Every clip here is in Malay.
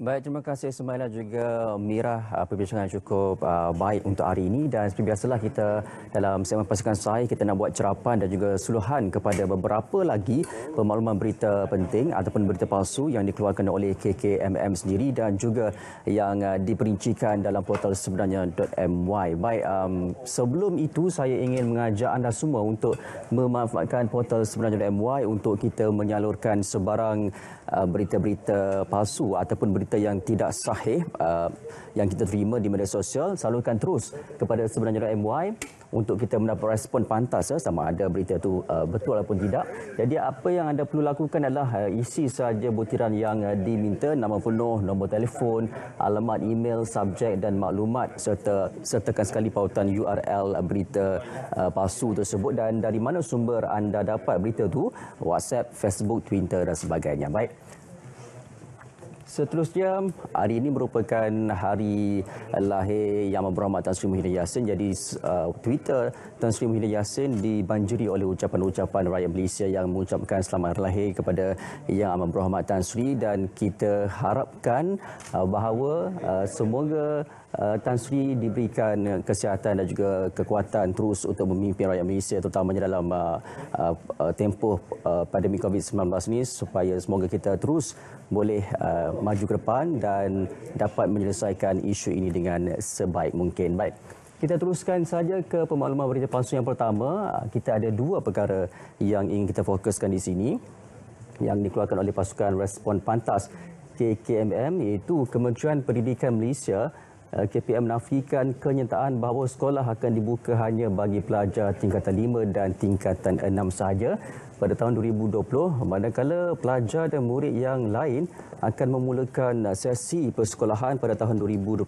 Baik, terima kasih Ismail juga Mira uh, ah, perbincangan cukup uh, baik untuk hari ini dan seperti biasalah kita dalam segmen pasukan saya kita nak buat cerapan dan juga suluhan kepada beberapa lagi pemakluman berita penting ataupun berita palsu yang dikeluarkan oleh KKMM sendiri dan juga yang uh, diperincikan dalam portal sebenarnya.my Baik, um, sebelum itu saya ingin mengajak anda semua untuk memanfaatkan portal sebenarnya.my untuk kita menyalurkan sebarang berita-berita uh, palsu ataupun berita berita yang tidak sahih uh, yang kita terima di media sosial, salurkan terus kepada sebenarnya MY untuk kita mendapat respon pantas ya, sama ada berita itu uh, betul ataupun tidak. Jadi apa yang anda perlu lakukan adalah uh, isi saja butiran yang uh, diminta, nama penuh, nombor telefon, alamat email, subjek dan maklumat serta sertakan sekali pautan URL uh, berita uh, palsu tersebut dan dari mana sumber anda dapat berita itu, WhatsApp, Facebook, Twitter dan sebagainya. Baik. Seterusnya, hari ini merupakan hari lahir Yang Berhormat Tan Sri Muhyiddin Yassin. Jadi uh, Twitter Tan Sri Muhyiddin Yassin dibanjiri oleh ucapan-ucapan rakyat Malaysia yang mengucapkan selamat lahir kepada Yang Berhormat Tan Sri dan kita harapkan uh, bahawa uh, semoga Eh, Tan Sri diberikan eh, kesihatan dan juga kekuatan terus untuk memimpin rakyat Malaysia terutamanya dalam eh, tempoh uh, pandemi COVID-19 ini supaya semoga kita terus boleh maju ke depan dan dapat menyelesaikan isu ini dengan sebaik mungkin. Baik. Kita teruskan saja ke pemakluman berita palsu yang pertama. Kita ada dua perkara yang ingin kita fokuskan di sini yang dikeluarkan oleh pasukan respon pantas KKMM iaitu Kementerian Pendidikan Malaysia Eh, KPM menafikan kenyataan bahawa sekolah akan dibuka hanya bagi pelajar tingkatan 5 dan tingkatan 6 sahaja pada tahun 2020 manakala pelajar dan murid yang lain akan memulakan sesi persekolahan pada tahun 2021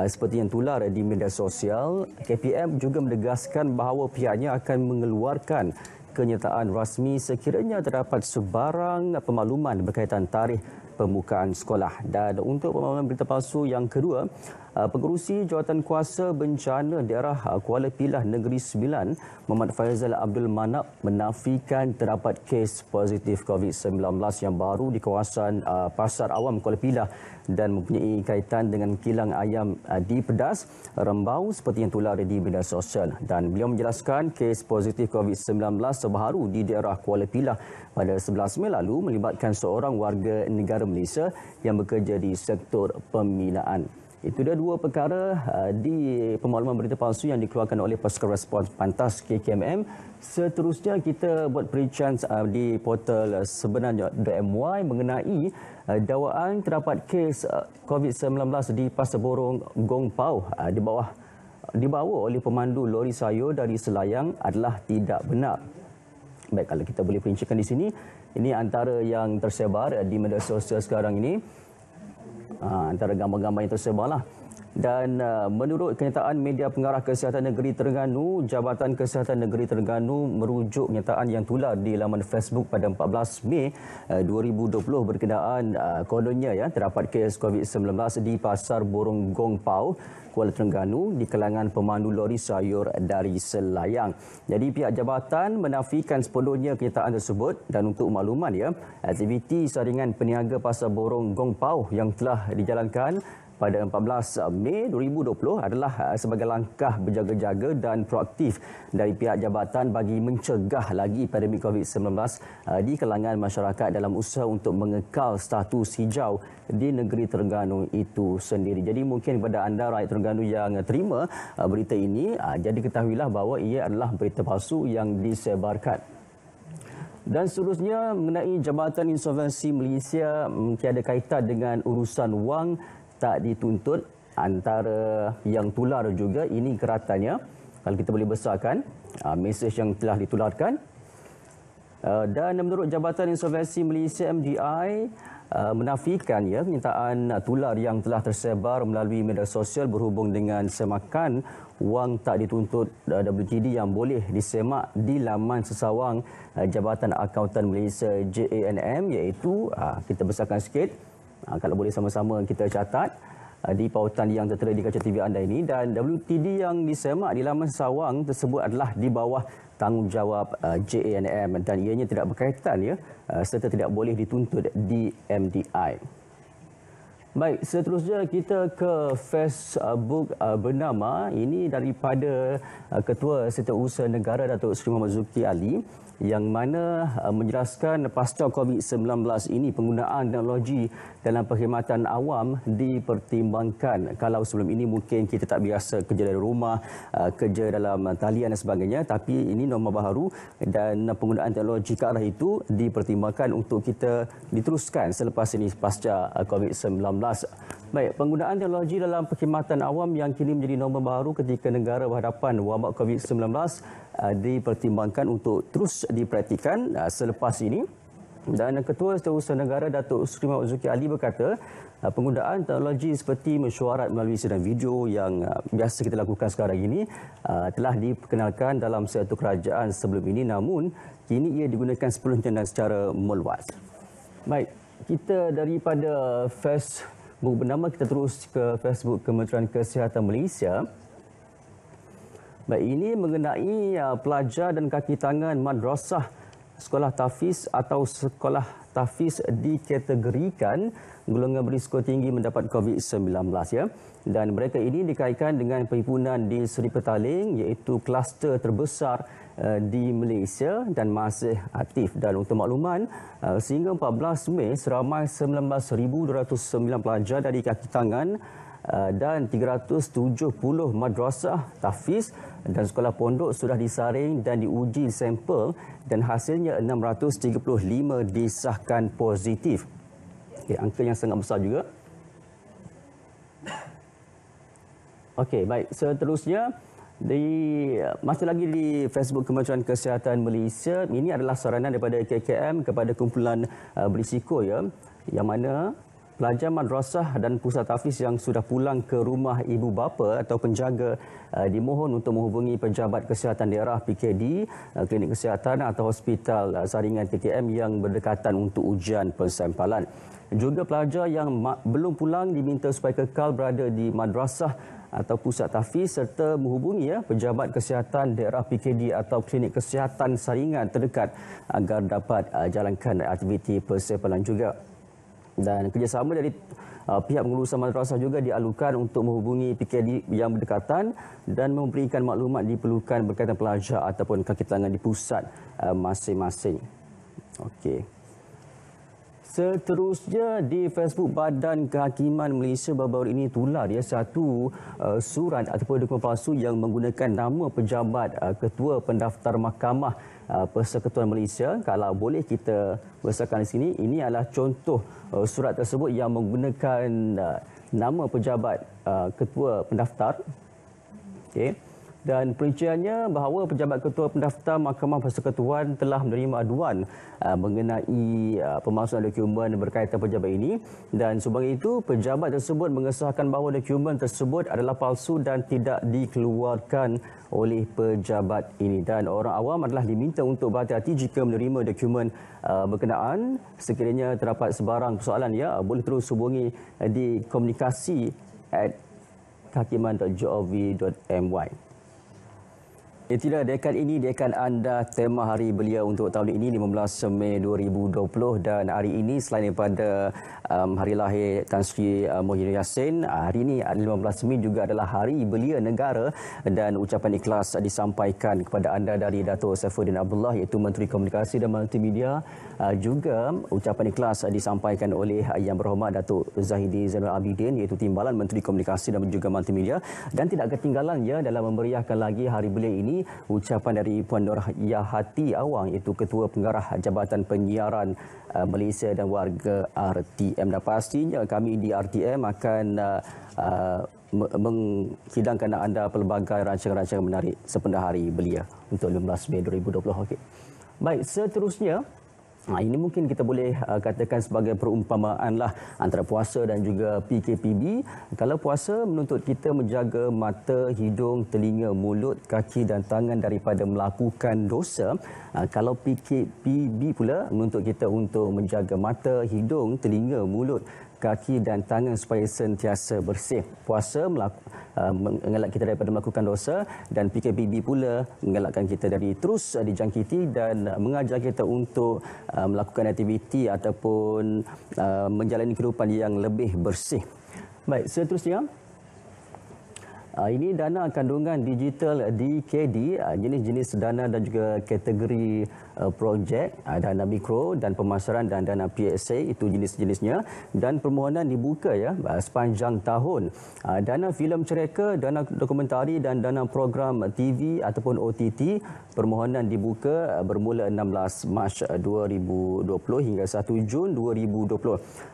eh, seperti yang tular di media sosial KPM juga menegaskan bahawa pihaknya akan mengeluarkan kenyataan rasmi sekiranya terdapat sebarang pemakluman berkaitan tarikh pembukaan sekolah. Dan untuk pembangunan berita palsu yang kedua, Uh, Pengurusi Jawatan Kuasa Bencana Daerah uh, Kuala Pilah Negeri Sembilan, Muhammad Faizal Abdul Manap menafikan terdapat kes positif COVID-19 yang baru di kawasan uh, Pasar Awam Kuala Pilah dan mempunyai kaitan dengan kilang ayam di Pedas, Rembau seperti yang tular di media sosial. Dan beliau menjelaskan kes positif COVID-19 sebaru di daerah Kuala Pilah pada 11 Mei lalu melibatkan seorang warga negara Malaysia yang bekerja di sektor pembinaan. Itu dah dua perkara uh, di pemakluman berita palsu yang dikeluarkan oleh Pasukan Respon Pantas KKMM. Seterusnya kita buat perincian uh, di portal sebenarnya.my mengenai uh, dakwaan terdapat kes uh, COVID-19 di Pasar Borong Gong Pau uh, di bawah dibawa oleh pemandu lori Sayo dari Selayang adalah tidak benar. Baik kalau kita boleh perincikan di sini, ini antara yang tersebar uh, di media sosial sekarang ini. Ha, antara gambar-gambar yang tersebar lah. Dan uh, menurut kenyataan media pengarah kesihatan negeri Terengganu, Jabatan Kesihatan Negeri Terengganu merujuk kenyataan yang tular di laman Facebook pada 14 Mei 2020 uh, berkenaan uh, kononnya ya, terdapat kes COVID-19 di Pasar Borong Gong Pau, Kuala Terengganu di kalangan pemandu lori sayur dari Selayang. Jadi pihak jabatan menafikan sepenuhnya kenyataan tersebut dan untuk makluman ya, aktiviti saringan peniaga Pasar Borong Gong Pau yang telah dijalankan pada 14 Mei 2020 adalah eh, sebagai langkah berjaga-jaga dan proaktif dari pihak jabatan bagi mencegah lagi pandemik COVID-19 eh, di kalangan masyarakat dalam usaha untuk mengekal status hijau di negeri Terengganu itu sendiri. Jadi mungkin kepada anda rakyat Terengganu yang terima eh, berita ini, jadi ketahuilah bahawa ia adalah berita palsu yang disebarkan. Dan seterusnya mengenai Jabatan Insolvensi Malaysia tiada kaitan dengan urusan wang tak dituntut antara yang tular juga ini keratannya kalau kita boleh besarkan uh, mesej yang telah ditularkan ah, dan menurut Jabatan Insolvensi Malaysia MDI ah, menafikan ya kenyataan tular yang telah tersebar melalui media sosial berhubung dengan semakan wang tak dituntut uh, yang boleh disemak di laman sesawang Jabatan Akuntan Malaysia JANM iaitu kita besarkan sikit Ha, kalau boleh sama-sama kita catat ha, di pautan yang tertera di kaca TV anda ini dan WTD yang disemak di laman Sawang tersebut adalah di bawah tanggungjawab uh, ha, JANM dan ianya tidak berkaitan ya uh, serta tidak boleh dituntut di MDI. Baik, seterusnya kita ke Facebook uh, bernama ini daripada uh, Ketua Setiausaha Negara Datuk Seri Muhammad Zuki Ali yang mana uh, menjelaskan pasca COVID-19 ini penggunaan teknologi dalam perkhidmatan awam dipertimbangkan kalau sebelum ini mungkin kita tak biasa kerja dari rumah, kerja dalam talian dan sebagainya tapi ini norma baharu dan penggunaan teknologi ke arah itu dipertimbangkan untuk kita diteruskan selepas ini pasca COVID-19 Baik, penggunaan teknologi dalam perkhidmatan awam yang kini menjadi norma baru ketika negara berhadapan wabak COVID-19 eh, dipertimbangkan untuk terus dipraktikan eh, selepas ini. Dan Ketua Seterusaha Negara Datuk Sri Mahmud Zuki Ali berkata, eh, penggunaan teknologi seperti mesyuarat melalui sidang video yang biasa kita lakukan sekarang ini telah diperkenalkan dalam satu kerajaan sebelum ini namun kini ia digunakan sepenuhnya dan secara meluas. Baik, kita daripada Facebook bernama kita terus ke Facebook Kementerian Kesihatan Malaysia. Baik ini mengenai uh, pelajar dan kaki tangan madrasah sekolah Tafiz atau sekolah Tafiz dikategorikan golongan berisiko tinggi mendapat COVID-19 ya. Dan mereka ini dikaitkan dengan perhimpunan di Seri Petaling iaitu kluster terbesar eh, di Malaysia dan masih aktif. Dan untuk makluman, eh, sehingga 14 Mei, seramai 19,209 pelajar dari kaki tangan eh, dan 370 madrasah Tafiz dan sekolah pondok sudah disaring dan diuji sampel dan hasilnya 635 disahkan positif. Okay, angka yang sangat besar juga. Okey, baik. Seterusnya, di, masih lagi di Facebook Kementerian Kesihatan Malaysia, ini adalah saranan daripada KKM kepada kumpulan uh, berisiko ya, yang mana pelajar madrasah dan pusat tafiz yang sudah pulang ke rumah ibu bapa atau penjaga eh, dimohon untuk menghubungi pejabat kesihatan daerah PKD, eh, klinik kesihatan atau hospital eh, saringan PKM yang berdekatan untuk ujian persempalan. Juga pelajar yang belum pulang diminta supaya kekal berada di madrasah atau pusat tafiz serta menghubungi ya pejabat kesihatan daerah PKD atau klinik kesihatan saringan terdekat agar dapat uh, jalankan aktiviti persempalan juga dan kerjasama dari uh, pihak pengurusan madrasah juga dialukan untuk menghubungi PKD yang berdekatan dan memberikan maklumat diperlukan berkaitan pelajar ataupun kaki tangan di pusat uh, masing-masing. Okey. Seterusnya di Facebook Badan Kehakiman Malaysia baru-baru ini tular ya satu uh, surat ataupun dokumen palsu yang menggunakan nama pejabat uh, ketua pendaftar mahkamah Uh, Persekutuan Malaysia kalau boleh kita bersahkan di sini ini adalah contoh uh, surat tersebut yang menggunakan uh, nama pejabat ketua pendaftar Okay dan perinciannya bahawa pejabat ketua pendaftar Mahkamah Persekutuan telah menerima aduan uh, mengenai uh, pemalsuan dokumen berkaitan pejabat ini dan sebagai itu pejabat tersebut mengesahkan bahawa dokumen tersebut adalah palsu dan tidak dikeluarkan oleh pejabat ini dan orang awam adalah diminta untuk berhati-hati jika menerima dokumen uh, berkenaan sekiranya terdapat sebarang persoalan ya boleh terus hubungi di komunikasi at kakiman.gov.my Ya, Itulah dekat ini dekat anda tema hari belia untuk tahun ini 15 Mei 2020 dan hari ini selain daripada um, hari lahir Tan Sri uh, Yassin, uh, hari ini 15 uh, Mei juga adalah hari belia negara dan ucapan ikhlas disampaikan kepada anda dari Dato' Saifuddin Abdullah iaitu Menteri Komunikasi dan Multimedia uh, juga ucapan ikhlas disampaikan oleh Yang Berhormat Dato' Zahidi Zainal Abidin iaitu Timbalan Menteri Komunikasi dan juga Multimedia dan tidak ketinggalan ya dalam memberiakan lagi hari belia ini ucapan dari Puan Nur Yahati Awang itu Ketua Pengarah Jabatan Penyiaran uh, Malaysia dan warga RTM dan pastinya kami di RTM akan uh, uh, menghidangkan anda pelbagai rancangan-rancangan menarik sepanjang hari belia untuk 15 Mei 2020. Okay. Baik, seterusnya Ha, ini mungkin kita boleh uh, katakan sebagai perumpamaan lah antara puasa dan juga PKPB. Kalau puasa menuntut kita menjaga mata, hidung, telinga, mulut, kaki dan tangan daripada melakukan dosa. Ha, kalau PKPB pula menuntut kita untuk menjaga mata, hidung, telinga, mulut, kaki dan tangan supaya sentiasa bersih. Puasa melaku, uh, mengelak kita daripada melakukan dosa dan PKPB pula mengelakkan kita dari terus uh, dijangkiti dan uh, mengajar kita untuk uh, melakukan aktiviti ataupun menjalani kehidupan yang lebih bersih. Baik, seterusnya. Ah, ini dana kandungan digital DKD, ah, jenis-jenis dana dan juga kategori ah, projek, dana mikro dan pemasaran dan dana PSA, itu jenis-jenisnya. Dan permohonan dibuka ya sepanjang tahun. Dana filem cereka, dana dokumentari dan dana program TV ataupun OTT, permohonan dibuka bermula 16 Mac 2020 hingga 1 Jun 2020.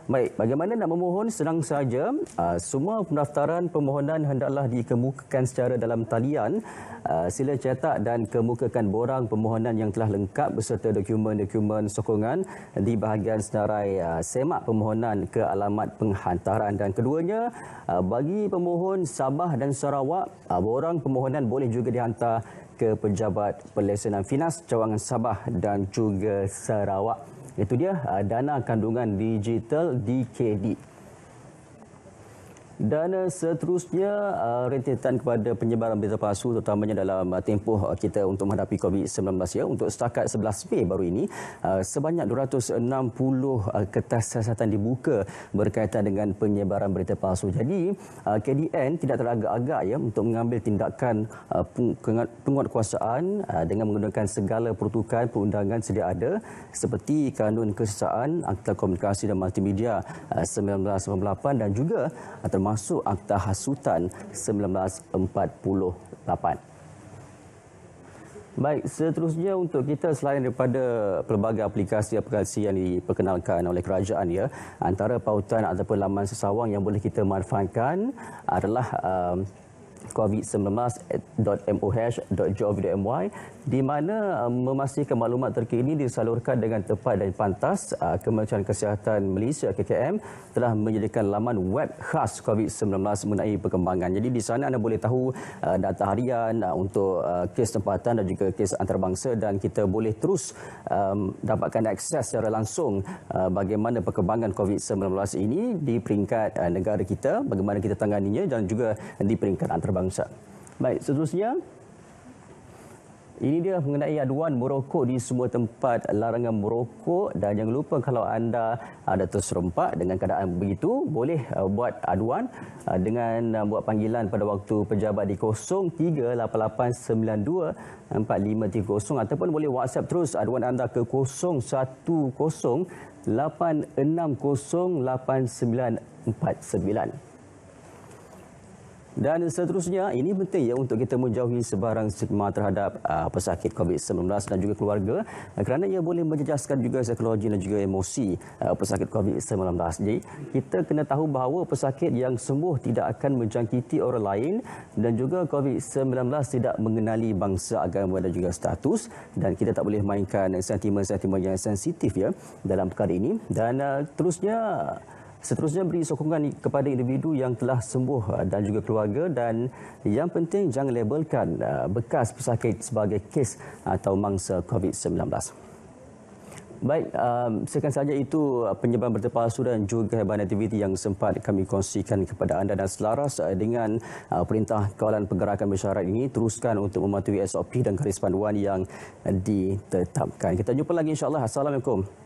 Baik, bagaimana nak memohon? Senang saja, semua pendaftaran permohonan hendaklah di dikemukakan secara dalam talian. Uh, sila cetak dan kemukakan borang permohonan yang telah lengkap beserta dokumen-dokumen sokongan di bahagian senarai uh, semak permohonan ke alamat penghantaran. Dan keduanya, uh, bagi pemohon Sabah dan Sarawak, borang permohonan boleh juga dihantar ke Pejabat pelesenan Finas Cawangan Sabah dan juga Sarawak. Itu dia dana kandungan digital DKD. Dan eh, seterusnya eh, rentetan kepada penyebaran berita palsu terutamanya dalam eh, tempoh kita untuk menghadapi COVID-19 ya untuk setakat 11 Mei baru ini sebanyak 260 kertas siasatan dibuka berkaitan dengan penyebaran berita palsu. Jadi KDN tidak teragak-agak ya untuk mengambil tindakan penguatkuasaan dengan menggunakan segala pertukaran perundangan sedia ada seperti kanun kesesaan Akta Komunikasi dan Multimedia 1998 dan juga termasuk termasuk Akta Hasutan 1948. Baik, seterusnya untuk kita selain daripada pelbagai aplikasi-aplikasi yang diperkenalkan oleh kerajaan ya, antara pautan ataupun laman sesawang yang boleh kita manfaatkan adalah um, covid19.moh.gov.my di mana uh, memastikan maklumat terkini disalurkan dengan tepat dan pantas uh, Kementerian Kesihatan Malaysia KKM telah menyediakan laman web khas COVID-19 mengenai perkembangan. Jadi di sana anda boleh tahu uh, data harian untuk kes tempatan dan juga kes antarabangsa dan kita boleh terus um, dapatkan akses secara langsung bagaimana perkembangan COVID-19 ini di peringkat negara kita, bagaimana kita tanganinya dan juga di peringkat antarabangsa tuan Baik, seterusnya ini dia mengenai aduan merokok di semua tempat larangan merokok dan jangan lupa kalau anda ada terserempak dengan keadaan begitu boleh uh, buat aduan uh, dengan uh, buat panggilan pada waktu pejabat di 0388924530 ataupun boleh WhatsApp terus aduan anda ke 0108608964 89. Dan seterusnya, ini penting ya untuk kita menjauhi sebarang stigma terhadap uh, pesakit COVID-19 dan juga keluarga ah, kerana ia boleh menjejaskan juga psikologi dan juga emosi uh, pesakit COVID-19. Jadi, kita kena tahu bahawa pesakit yang sembuh tidak akan menjangkiti orang lain dan juga COVID-19 tidak mengenali bangsa, agama dan juga status dan kita tak boleh mainkan sentimen-sentimen yang sensitif ya dalam perkara ini. Dan uh, terusnya, Seterusnya beri sokongan kepada individu yang telah sembuh uh, dan juga keluarga dan yang penting jangan labelkan uh, bekas pesakit sebagai kes atau mangsa COVID-19. Baik, um, sekian saja itu uh, penyebab berita palsu dan juga heban aktiviti yang sempat kami kongsikan kepada anda dan selaras dengan uh, perintah kawalan pergerakan masyarakat ini teruskan untuk mematuhi SOP dan garis panduan yang ditetapkan. Kita jumpa lagi insyaAllah. Assalamualaikum.